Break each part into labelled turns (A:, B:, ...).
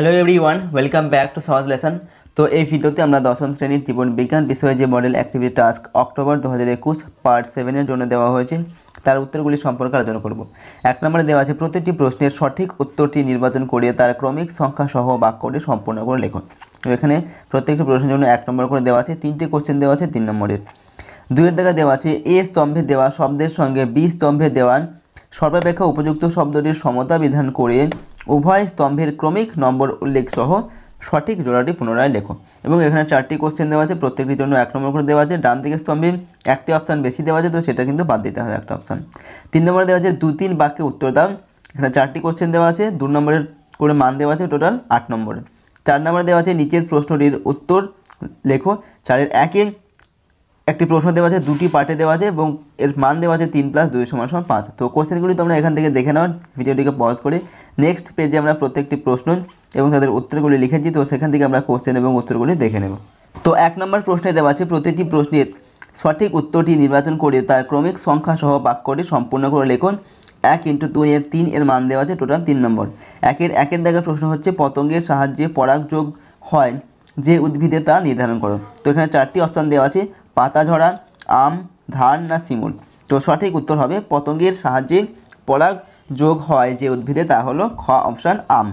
A: hello everyone welcome back to Sahaj lesson তো এই ভিডিওতে আমরা দশম শ্রেণীর জীবন বিজ্ঞান বিষয়ে যে মডেল অ্যাক্টিভিটি টাস্ক অক্টোবর দু হাজার একুশ পার্ট সেভেনের জন্য দেওয়া হয়েছে তার উত্তরগুলি সম্পর্কে আলোচনা করব এক নম্বরে দেওয়া আছে প্রতিটি প্রশ্নের সঠিক উত্তরটি নির্বাচন করিয়ে তার ক্রমিক সংখ্যা সহ বাক্যটি সম্পূর্ণ করে লেখুন এখানে প্রত্যেকটি প্রশ্নের জন্য এক নম্বর করে দেওয়া আছে তিনটি কোশ্চেন দেওয়া আছে তিন নম্বরের দুয়ের দেখা দেওয়া আছে এ স্তম্ভে দেওয়া শব্দের সঙ্গে বি স্তম্ভে দেওয়া সর্বাপেক্ষা উপযুক্ত শব্দটির সমতা বিধান করে উভয় স্তম্ভের ক্রমিক নম্বর উল্লেখ সহ সঠিক জোড়াটি পুনরায় লেখো এবং এখানে চারটি কোশ্চেন দেওয়া আছে প্রত্যেকটির জন্য এক নম্বর করে দেওয়া আছে ডান দিকে স্তম্ভে একটি অপশান বেশি দেওয়া আছে তো সেটা কিন্তু বাদ দিতে হবে একটা অপশান তিন নম্বরে দেওয়া আছে দু তিন বাক্যে উত্তর দাও এখানে চারটি কোশ্চেন দেওয়া আছে দু নম্বরের করে মান দেওয়া আছে টোটাল আট নম্বরে চার নম্বরে দেওয়া আছে নিচের প্রশ্নটির উত্তর লেখো চারের একে একটি প্রশ্ন দেওয়া আছে দুটি পার্টে দেওয়া আছে এবং এর মান দেওয়া আছে তিন প্লাস দুই সমান সমান পাঁচ তো কোশ্চেনগুলি তোমরা এখান থেকে দেখে নাও ভিডিওটিকে পজ করে নেক্সট পেজে আমরা প্রত্যেকটি প্রশ্ন এবং তাদের উত্তরগুলি লিখেছি তো সেখান থেকে আমরা কোশ্চেন এবং উত্তরগুলি দেখে নেব তো এক নম্বর প্রশ্নে দেওয়া আছে প্রতিটি প্রশ্নের সঠিক উত্তরটি নির্বাচন করে তার ক্রমিক সংখ্যা সহ বাক্যটি সম্পূর্ণ করে লেখুন এক ইন্টু দুই এর তিন এর মান দেওয়া আছে টোটাল তিন নম্বর একের একের দেখা প্রশ্ন হচ্ছে পতঙ্গের সাহায্যে পরাগযোগ হয় যে উদ্ভিদে তা নির্ধারণ করো তো এখানে চারটি অপশান দেওয়া আছে পাতাঝরা আম ধান না শিমুল তো সঠিক উত্তর হবে পতঙ্গের সাহায্যে পরাগ যোগ হয় যে উদ্ভিদে তা হলো খ অপশান আম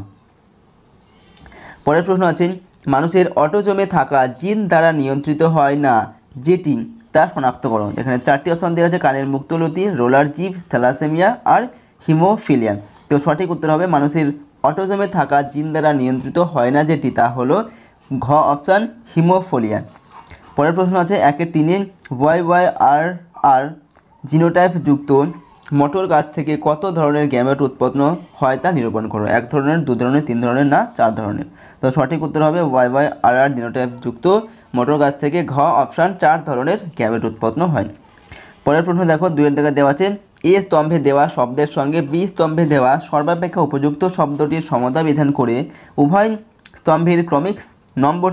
A: পরের প্রশ্ন আছে মানুষের অটোজমে থাকা জিন দ্বারা নিয়ন্ত্রিত হয় না যেটি তা শনাক্তকরণ এখানে চারটি অপশান দেওয়া আছে কানের মুক্তলতি রোলার জিপ থ্যালাসেমিয়া আর হিমোফিলিয়ান তো সঠিক উত্তর হবে মানুষের অটোজমে থাকা জিন দ্বারা নিয়ন্ত্রিত হয় না যেটি তা হলো ঘ অপশান হিমোফোলিয়ান পরের প্রশ্ন আছে একের তিনে Y Y R R genotype যুক্ত মটর গাছ থেকে কত ধরনের গ্যামেট উৎপন্ন হয় তা নিরূপণ করো এক ধরনের দু ধরনের তিন ধরনের না চার ধরনের তো সঠিক উত্তর হবে Y Y R R genotype যুক্ত মটর গাছ থেকে ঘ অপশান চার ধরনের গ্যামেট উৎপন্ন হয় পরের প্রশ্ন দেখো দুয়ের দেখা দেওয়া আছে এ স্তম্ভে দেওয়া শব্দের সঙ্গে বি স্তম্ভে দেওয়া সর্বাপেক্ষা উপযুক্ত শব্দটির সমতা বিধান করে উভয় স্তম্ভের ক্রমিক নম্বর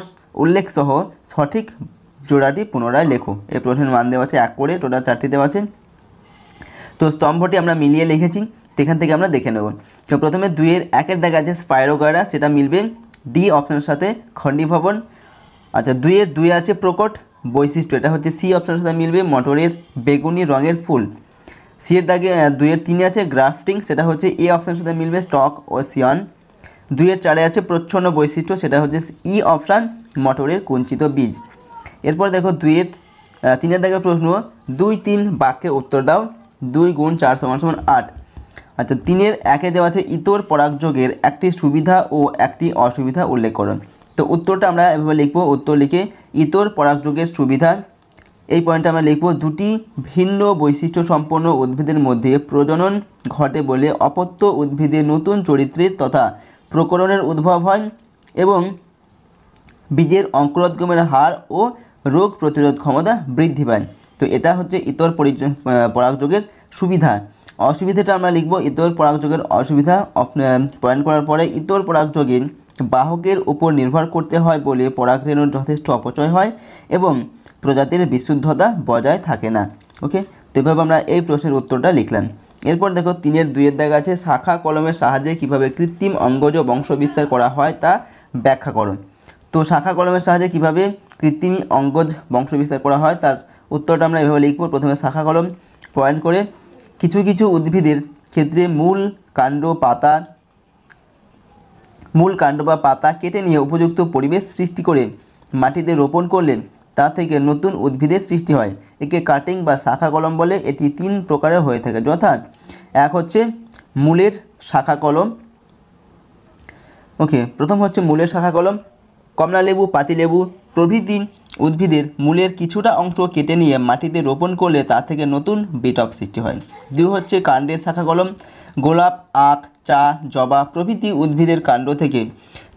A: সহ সঠিক জোড়াটি পুনরায় লেখো এই প্রশ্নের মান দেওয়া আছে এক করে টোটাল চারটি দেওয়া আছে তো স্তম্ভটি আমরা মিলিয়ে লিখেছি সেখান থেকে আমরা দেখে নেব তো প্রথমে দুইয়ের একের দেখা আছে স্পাইরোগারা সেটা মিলবে ডি অপশানের সাথে ভবন আচ্ছা দুইয়ের দুই আছে প্রকট বৈশিষ্ট্য এটা হচ্ছে সি অপশানের সাথে মিলবে মটরের বেগুনি রঙের ফুল সি এর দাগে দুইয়ের তিনে আছে গ্রাফটিং সেটা হচ্ছে এ অপশানের সাথে মিলবে স্টক ও সিয়ন দুইয়ের চারে আছে প্রচ্ছন্ন বৈশিষ্ট্য সেটা হচ্ছে ই e অপশান মটরের কুঞ্চিত বীজ এরপর দেখো দুইয়ের তিনের দাগের প্রশ্ন দুই তিন বাক্যে উত্তর দাও দুই গুণ চার সমান সমান আট আচ্ছা তিনের একে দেওয়া আছে ইতর পরাগযোগের একটি সুবিধা ও একটি অসুবিধা উল্লেখ করুন তো উত্তরটা আমরা এভাবে লিখব উত্তর লিখে ইতর পরাগযোগের সুবিধা এই পয়েন্টটা আমরা লিখব দুটি ভিন্ন বৈশিষ্ট্য সম্পন্ন উদ্ভিদের মধ্যে প্রজনন ঘটে বলে অপত্য উদ্ভিদে নতুন চরিত্রের তথা প্রকরণের উদ্ভব হয় এবং বীজের অঙ্কুরোদ্গমের হার ও রোগ প্রতিরোধ ক্ষমতা বৃদ্ধি পায় তো এটা হচ্ছে ইতর পরাগযোগের সুবিধা অসুবিধাটা আমরা লিখব ইতর পরাগযোগের অসুবিধা পয়েন্ট করার পরে ইতর পরাগযোগে বাহকের উপর নির্ভর করতে হয় বলে পরাগরেণুর যথেষ্ট অপচয় হয় এবং প্রজাতির বিশুদ্ধতা বজায় থাকে না ওকে তো এভাবে আমরা এই প্রশ্নের উত্তরটা লিখলাম এরপর দেখো তিনের দুইয়ের দাগ আছে শাখা কলমের সাহায্যে কিভাবে কৃত্রিম অঙ্গজ বংশবিস্তার করা হয় তা ব্যাখ্যা করো তো শাখা কলমের সাহায্যে কিভাবে কৃত্রিম অঙ্গজ বংশ বিস্তার করা হয় তার উত্তরটা আমরা এভাবে লিখব প্রথমে শাখা কলম পয়েন্ট করে কিছু কিছু উদ্ভিদের ক্ষেত্রে মূল কাণ্ড পাতা মূল কাণ্ড বা পাতা কেটে নিয়ে উপযুক্ত পরিবেশ সৃষ্টি করে মাটিতে রোপণ করলে তা থেকে নতুন উদ্ভিদের সৃষ্টি হয় একে কাটিং বা শাখা কলম বলে এটি তিন প্রকারের হয়ে থাকে যথা এক হচ্ছে মূলের শাখা কলম ওকে প্রথম হচ্ছে মূলের শাখা কলম কমলালেবু পাতিলেবু প্রভৃতি উদ্ভিদের মূলের কিছুটা অংশ কেটে নিয়ে মাটিতে রোপণ করলে তা থেকে নতুন বিটক সৃষ্টি হয় দুই হচ্ছে কাণ্ডের শাখা কলম গোলাপ আখ চা জবা প্রভৃতি উদ্ভিদের কাণ্ড থেকে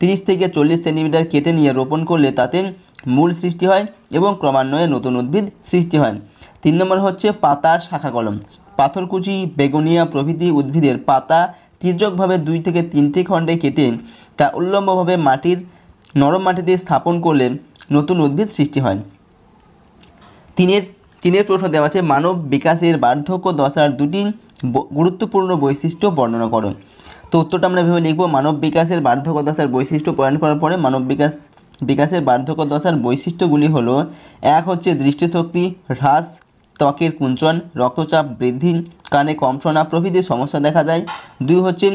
A: 30 থেকে চল্লিশ সেন্টিমিটার কেটে নিয়ে রোপণ করলে তাতে মূল সৃষ্টি হয় এবং ক্রমান্বয়ে নতুন উদ্ভিদ সৃষ্টি হয় তিন নম্বর হচ্ছে পাতার শাখা কলম পাথরকুচি বেগুনিয়া প্রভৃতি উদ্ভিদের পাতা তির্যকভাবে দুই থেকে তিনটি খণ্ডে কেটে তা উল্লম্বভাবে মাটির নরম মাটিতে স্থাপন করলে নতুন উদ্ভিদ সৃষ্টি হয় তিনের তিনের প্রশ্ন দেওয়া আছে মানব বিকাশের বার্ধক্য দশার দুটি গুরুত্বপূর্ণ বৈশিষ্ট্য বর্ণনা করো তো উত্তরটা আমরা ভেবে লিখব মানব বিকাশের বার্ধক্য দশার বৈশিষ্ট্য পয়েন্ট করার পরে মানব বিকাশ বিকাশের বার্ধক্য দশার বৈশিষ্ট্যগুলি হলো এক হচ্ছে দৃষ্টিশক্তি হ্রাস ত্বকের কুঞ্চন রক্তচাপ বৃদ্ধি কানে কম শোনা প্রভৃতি সমস্যা দেখা যায় দুই হচ্ছে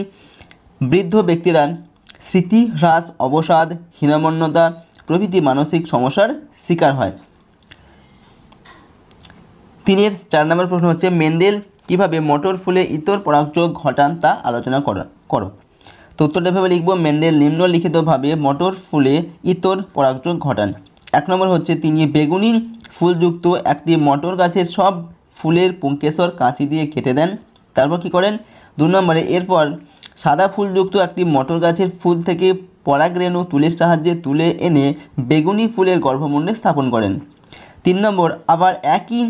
A: বৃদ্ধ ব্যক্তিরা স্মৃতি হ্রাস অবসাদ হীনমন্যতা প্রভৃতি মানসিক সমস্যার শিকার হয় তিনের চার নম্বর প্রশ্ন হচ্ছে মেন্ডেল কিভাবে মটর ফুলে ইতর পরাগযোগ ঘটান তা আলোচনা করো তো উত্তরটা এভাবে লিখবো মেন্ডেল নিম্নলিখিতভাবে মটর ফুলে ইতর পরাগযোগ ঘটান এক নম্বর হচ্ছে তিনি বেগুনি ফুলযুক্ত একটি মটর গাছের সব ফুলের পুঙ্কেশ্বর কাঁচি দিয়ে কেটে দেন তারপর কি করেন দু নম্বরে এরপর সাদা ফুলযুক্ত একটি মটর গাছের ফুল থেকে পরাগরেণু তুলের সাহায্যে তুলে এনে বেগুনি ফুলের গর্ভমণ্ডে স্থাপন করেন তিন নম্বর আবার একই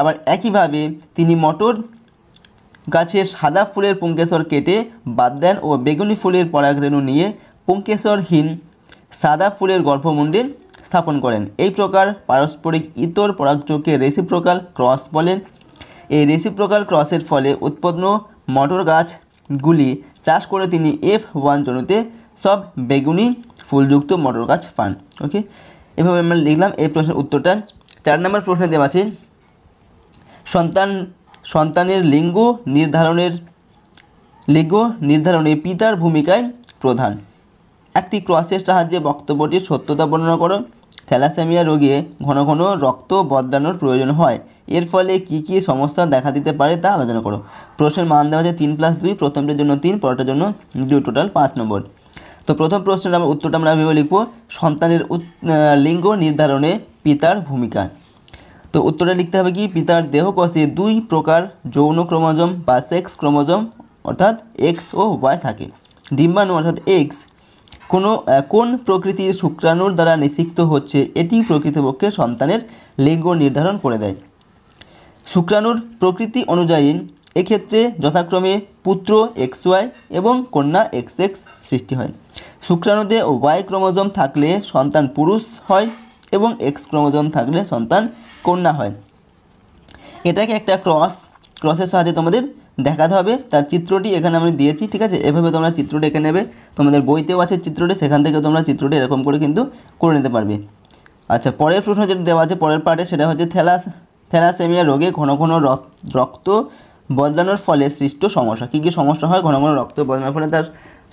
A: আবার একইভাবে তিনি মটর গাছের সাদা ফুলের পুঙ্কেশ্বর কেটে বাদ দেন ও বেগুনি ফুলের পরাগরেণু নিয়ে পুঙ্কেশ্বরহীন সাদা ফুলের গর্ভমুণ্ডে স্থাপন করেন এই প্রকার পারস্পরিক ইতর পরাগযোগকে রেসিপ্রোকাল ক্রস বলেন এই রেসিপ্রোকাল ক্রসের ফলে উৎপন্ন মটর গাছ গুলি চাষ করে তিনি এফ ওয়ান জনুতে সব বেগুনি ফুলযুক্ত মটর গাছ পান ওকে এভাবে আমরা লিখলাম এই প্রশ্নের উত্তরটা চার নম্বর প্রশ্নে দেওয়া আছে সন্তান সন্তানের লিঙ্গ নির্ধারণের লিঙ্গ নির্ধারণে পিতার ভূমিকায় প্রধান একটি ক্রসের সাহায্যে বক্তব্যটির সত্যতা বর্ণনা করো থ্যালাসেমিয়া রোগে ঘন ঘন রক্ত বদলানোর প্রয়োজন হয় এর ফলে কি কি সমস্যা দেখা দিতে পারে তা আলোচনা করো প্রশ্নের মান দেওয়া হচ্ছে তিন প্লাস দুই প্রথমটার জন্য তিন পরটার জন্য দুই টোটাল পাঁচ নম্বর তো প্রথম প্রশ্নের আমার উত্তরটা আমরা ভেবে লিখবো সন্তানের লিঙ্গ নির্ধারণে পিতার ভূমিকা তো উত্তরে লিখতে হবে কি পিতার কষে দুই প্রকার যৌন ক্রোমোজম বা সেক্স ক্রোমোজম অর্থাৎ এক্স ও ওয়াই থাকে ডিম্বাণু অর্থাৎ এক্স কোনো কোন প্রকৃতির শুক্রাণুর দ্বারা নিষিক্ত হচ্ছে এটি প্রকৃতপক্ষে সন্তানের লিঙ্গ নির্ধারণ করে দেয় শুক্রাণুর প্রকৃতি অনুযায়ী এক্ষেত্রে যথাক্রমে পুত্র এক্স ওয়াই এবং কন্যা এক্স এক্স সৃষ্টি হয় শুক্রাণুতে ওয়াই ক্রোমোজোম থাকলে সন্তান পুরুষ হয় এবং এক্স ক্রোমোজোম থাকলে সন্তান কন্যা হয় এটাকে একটা ক্রস ক্রসের সাহায্যে তোমাদের দেখাতে হবে তার চিত্রটি এখানে আমি দিয়েছি ঠিক আছে এভাবে তোমরা চিত্রটি এঁকে নেবে তোমাদের বইতেও আছে চিত্রটি সেখান থেকে তোমরা চিত্রটি এরকম করে কিন্তু করে নিতে পারবে আচ্ছা পরের প্রশ্ন যেটা দেওয়া আছে পরের পার্টে সেটা হচ্ছে থ্যালাস থ্যালাসেমিয়া রোগে ঘন ঘন রক্ত বদলানোর ফলে সৃষ্ট সমস্যা কী কী সমস্যা হয় ঘন ঘন রক্ত বদলানোর ফলে তার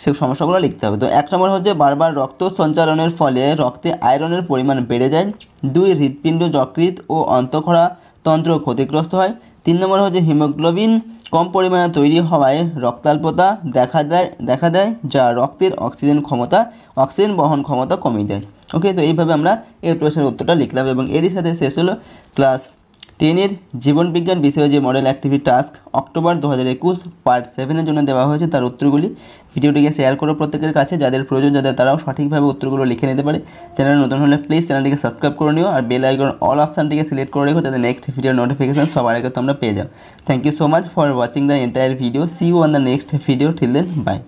A: সেই সমস্যাগুলো লিখতে হবে তো এক নম্বর হচ্ছে বারবার রক্ত সঞ্চালনের ফলে রক্তে আয়রনের পরিমাণ বেড়ে যায় দুই হৃৎপিণ্ড যকৃত ও অন্তঃখরা তন্ত্র ক্ষতিগ্রস্ত হয় তিন নম্বর হচ্ছে হিমোগ্লোবিন কম পরিমাণে তৈরি হওয়ায় রক্তাল্পতা দেখা দেয় দেখা দেয় যা রক্তের অক্সিজেন ক্ষমতা অক্সিজেন বহন ক্ষমতা কমিয়ে দেয় ওকে তো এইভাবে আমরা এই প্রশ্নের উত্তরটা লিখলাম এবং এরই সাথে শেষ হলো ক্লাস টেনের জীবনবিজ্ঞান বিষয়ে যে মডেল অ্যাক্টিভিটি টাস্ক অক্টোবর দু হাজার একুশ পার্ট সেভেনের জন্য দেওয়া হয়েছে তার উত্তরগুলি ভিডিওটিকে শেয়ার করো প্রত্যেকের কাছে যাদের প্রয়োজন যাদের তারাও সঠিকভাবে উত্তরগুলো লিখে নিতে পারে চ্যানেল নতুন হলে প্লিজ চ্যানেলটিকে সাবস্ক্রাইব করে নিও আর বেল আইকন অল অপশানটিকে সিলেক্ট করে রেখো যাতে নেক্সট ভিডিও নোটিফিকেশান সবার আগে তোমরা পেয়ে যাও thank you so much for watching the entire video see you on the next video till then by